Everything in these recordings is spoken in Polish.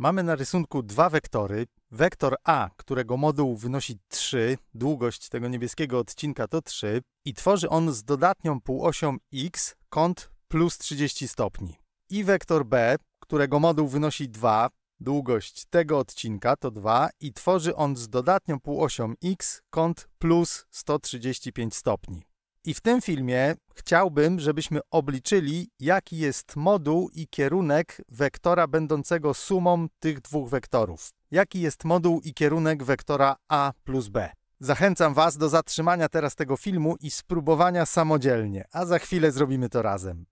Mamy na rysunku dwa wektory. Wektor A, którego moduł wynosi 3, długość tego niebieskiego odcinka to 3 i tworzy on z dodatnią półosią x kąt plus 30 stopni. I wektor B, którego moduł wynosi 2, długość tego odcinka to 2 i tworzy on z dodatnią półosią x kąt plus 135 stopni. I w tym filmie chciałbym, żebyśmy obliczyli, jaki jest moduł i kierunek wektora będącego sumą tych dwóch wektorów. Jaki jest moduł i kierunek wektora a plus b. Zachęcam Was do zatrzymania teraz tego filmu i spróbowania samodzielnie, a za chwilę zrobimy to razem.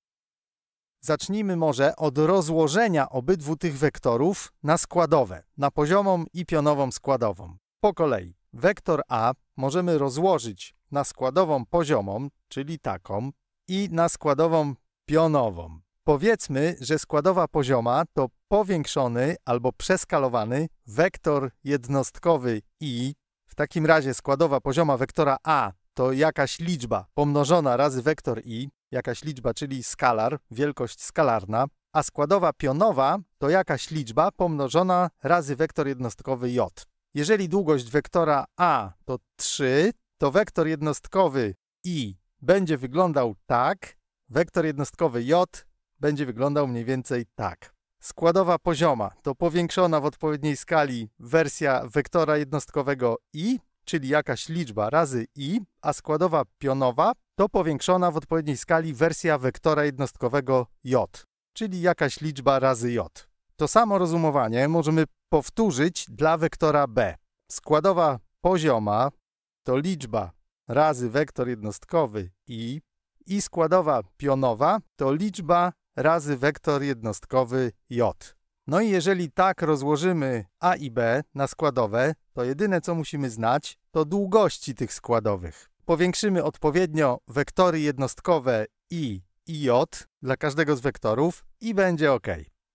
Zacznijmy może od rozłożenia obydwu tych wektorów na składowe, na poziomą i pionową składową. Po kolei. Wektor a możemy rozłożyć na składową poziomą, czyli taką, i na składową pionową. Powiedzmy, że składowa pozioma to powiększony albo przeskalowany wektor jednostkowy i. W takim razie składowa pozioma wektora a to jakaś liczba pomnożona razy wektor i, jakaś liczba, czyli skalar, wielkość skalarna, a składowa pionowa to jakaś liczba pomnożona razy wektor jednostkowy j. Jeżeli długość wektora a to 3, to wektor jednostkowy i będzie wyglądał tak, wektor jednostkowy j będzie wyglądał mniej więcej tak. Składowa pozioma to powiększona w odpowiedniej skali wersja wektora jednostkowego i, czyli jakaś liczba razy i, a składowa pionowa to powiększona w odpowiedniej skali wersja wektora jednostkowego j, czyli jakaś liczba razy j. To samo rozumowanie możemy powtórzyć dla wektora b. Składowa pozioma to liczba razy wektor jednostkowy i i składowa pionowa to liczba razy wektor jednostkowy j. No i jeżeli tak rozłożymy a i b na składowe, to jedyne co musimy znać to długości tych składowych. Powiększymy odpowiednio wektory jednostkowe i i j dla każdego z wektorów i będzie ok.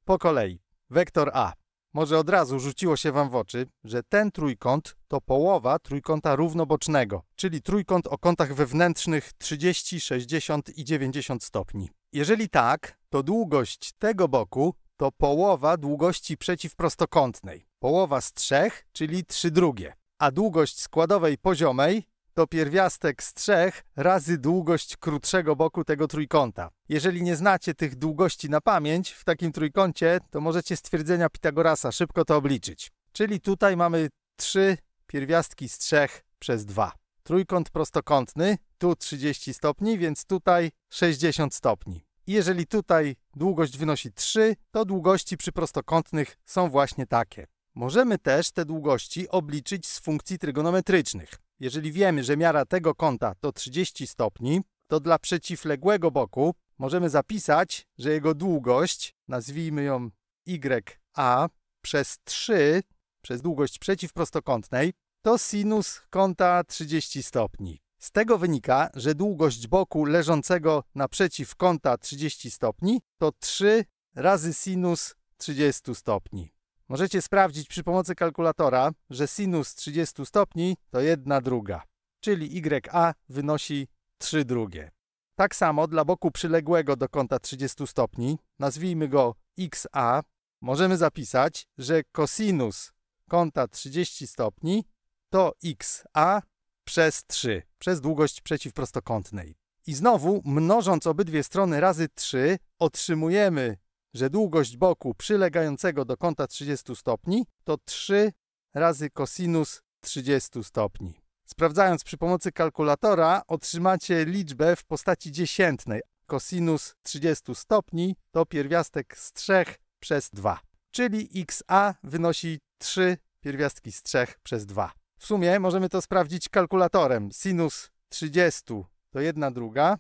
Po kolei. Wektor a może od razu rzuciło się wam w oczy, że ten trójkąt to połowa trójkąta równobocznego, czyli trójkąt o kątach wewnętrznych 30, 60 i 90 stopni. Jeżeli tak, to długość tego boku to połowa długości przeciwprostokątnej. Połowa z trzech, czyli 3 drugie. A długość składowej poziomej to pierwiastek z trzech razy długość krótszego boku tego trójkąta. Jeżeli nie znacie tych długości na pamięć w takim trójkącie, to możecie stwierdzenia Pitagorasa szybko to obliczyć. Czyli tutaj mamy 3 pierwiastki z 3 przez 2. Trójkąt prostokątny, tu 30 stopni, więc tutaj 60 stopni. Jeżeli tutaj długość wynosi 3, to długości przy prostokątnych są właśnie takie. Możemy też te długości obliczyć z funkcji trygonometrycznych. Jeżeli wiemy, że miara tego kąta to 30 stopni, to dla przeciwległego boku możemy zapisać, że jego długość, nazwijmy ją YA, przez 3, przez długość przeciwprostokątnej, to sinus kąta 30 stopni. Z tego wynika, że długość boku leżącego naprzeciw kąta 30 stopni to 3 razy sinus 30 stopni. Możecie sprawdzić przy pomocy kalkulatora, że sinus 30 stopni to 1 druga, czyli YA wynosi 3 drugie. Tak samo dla boku przyległego do kąta 30 stopni, nazwijmy go XA, możemy zapisać, że kosinus kąta 30 stopni to XA przez 3, przez długość przeciwprostokątnej. I znowu, mnożąc obydwie strony razy 3, otrzymujemy że długość boku przylegającego do kąta 30 stopni to 3 razy kosinus 30 stopni. Sprawdzając przy pomocy kalkulatora otrzymacie liczbę w postaci dziesiętnej. Kosinus 30 stopni to pierwiastek z 3 przez 2, czyli xa wynosi 3 pierwiastki z 3 przez 2. W sumie możemy to sprawdzić kalkulatorem. Sinus 30 to 1 druga,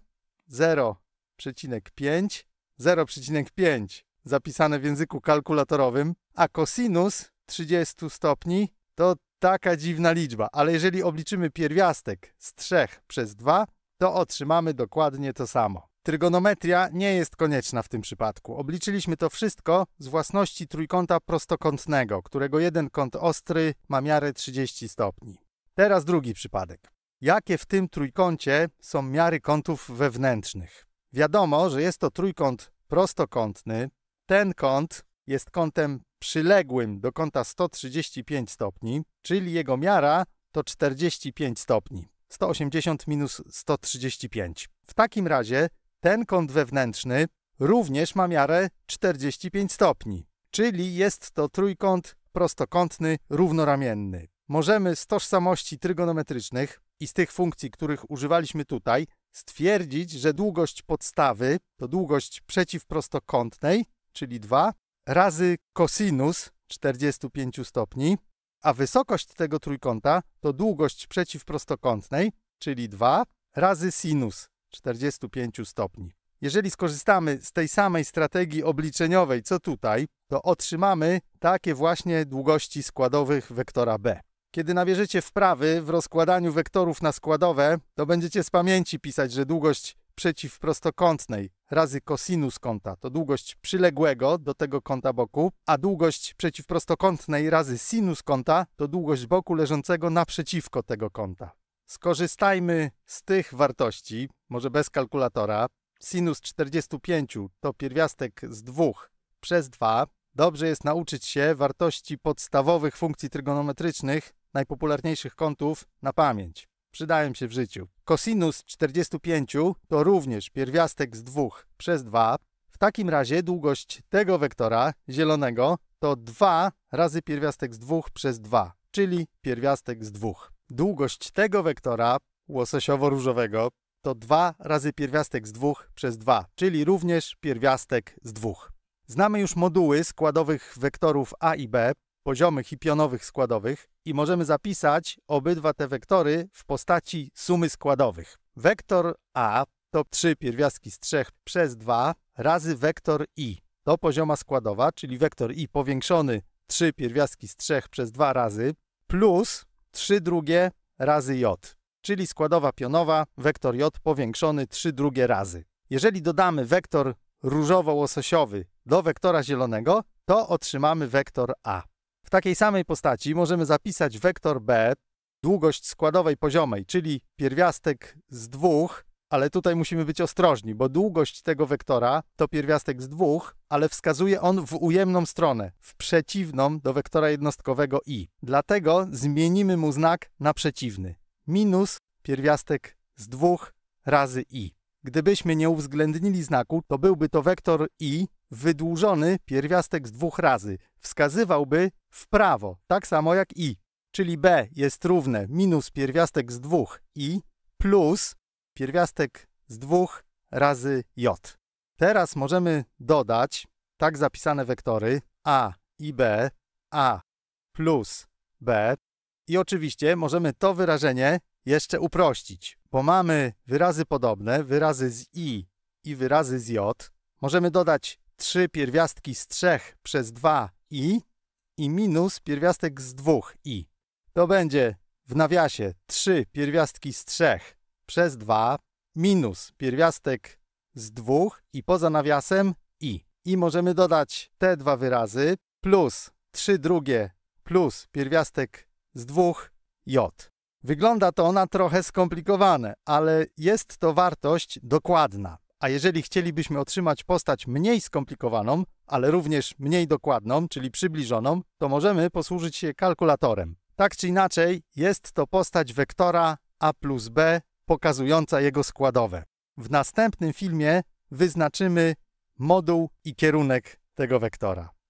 0,5 0,5 zapisane w języku kalkulatorowym, a cosinus 30 stopni to taka dziwna liczba, ale jeżeli obliczymy pierwiastek z 3 przez 2, to otrzymamy dokładnie to samo. Trygonometria nie jest konieczna w tym przypadku. Obliczyliśmy to wszystko z własności trójkąta prostokątnego, którego jeden kąt ostry ma miarę 30 stopni. Teraz drugi przypadek. Jakie w tym trójkącie są miary kątów wewnętrznych? Wiadomo, że jest to trójkąt prostokątny. Ten kąt jest kątem przyległym do kąta 135 stopni, czyli jego miara to 45 stopni. 180 minus 135. W takim razie ten kąt wewnętrzny również ma miarę 45 stopni, czyli jest to trójkąt prostokątny równoramienny. Możemy z tożsamości trygonometrycznych i z tych funkcji, których używaliśmy tutaj, stwierdzić, że długość podstawy to długość przeciwprostokątnej, czyli 2, razy kosinus 45 stopni, a wysokość tego trójkąta to długość przeciwprostokątnej, czyli 2, razy sinus 45 stopni. Jeżeli skorzystamy z tej samej strategii obliczeniowej co tutaj, to otrzymamy takie właśnie długości składowych wektora b. Kiedy nabierzecie wprawy w rozkładaniu wektorów na składowe, to będziecie z pamięci pisać, że długość przeciwprostokątnej razy kosinus kąta to długość przyległego do tego kąta boku, a długość przeciwprostokątnej razy sinus kąta to długość boku leżącego naprzeciwko tego kąta. Skorzystajmy z tych wartości, może bez kalkulatora. Sinus 45 to pierwiastek z 2 przez 2. Dobrze jest nauczyć się wartości podstawowych funkcji trygonometrycznych, najpopularniejszych kątów na pamięć. Przydają się w życiu. Kosinus 45 to również pierwiastek z 2 przez 2. W takim razie długość tego wektora zielonego to 2 razy pierwiastek z 2 przez 2, czyli pierwiastek z 2. Długość tego wektora łososiowo-różowego to 2 razy pierwiastek z 2 przez 2, czyli również pierwiastek z 2. Znamy już moduły składowych wektorów a i b poziomych i pionowych składowych i możemy zapisać obydwa te wektory w postaci sumy składowych. Wektor A to 3 pierwiastki z 3 przez 2 razy wektor i. To pozioma składowa, czyli wektor i powiększony 3 pierwiastki z 3 przez 2 razy plus 3 drugie razy j, czyli składowa pionowa, wektor j powiększony 3 drugie razy. Jeżeli dodamy wektor różowo-łososiowy do wektora zielonego, to otrzymamy wektor a takiej samej postaci możemy zapisać wektor b długość składowej poziomej, czyli pierwiastek z dwóch, ale tutaj musimy być ostrożni, bo długość tego wektora to pierwiastek z dwóch, ale wskazuje on w ujemną stronę, w przeciwną do wektora jednostkowego i. Dlatego zmienimy mu znak na przeciwny. Minus pierwiastek z dwóch razy i. Gdybyśmy nie uwzględnili znaku, to byłby to wektor i wydłużony pierwiastek z dwóch razy, wskazywałby w prawo, tak samo jak i. Czyli b jest równe minus pierwiastek z 2 i plus pierwiastek z 2 razy j. Teraz możemy dodać tak zapisane wektory a i b, a plus b i oczywiście możemy to wyrażenie jeszcze uprościć, bo mamy wyrazy podobne, wyrazy z i i wyrazy z j. Możemy dodać trzy pierwiastki z 3 przez 2 i i minus pierwiastek z dwóch i. To będzie w nawiasie 3 pierwiastki z 3 przez 2 minus pierwiastek z 2 i poza nawiasem i. I możemy dodać te dwa wyrazy plus 3 drugie plus pierwiastek z 2 j. Wygląda to na trochę skomplikowane, ale jest to wartość dokładna. A jeżeli chcielibyśmy otrzymać postać mniej skomplikowaną, ale również mniej dokładną, czyli przybliżoną, to możemy posłużyć się kalkulatorem. Tak czy inaczej, jest to postać wektora a plus b pokazująca jego składowe. W następnym filmie wyznaczymy moduł i kierunek tego wektora.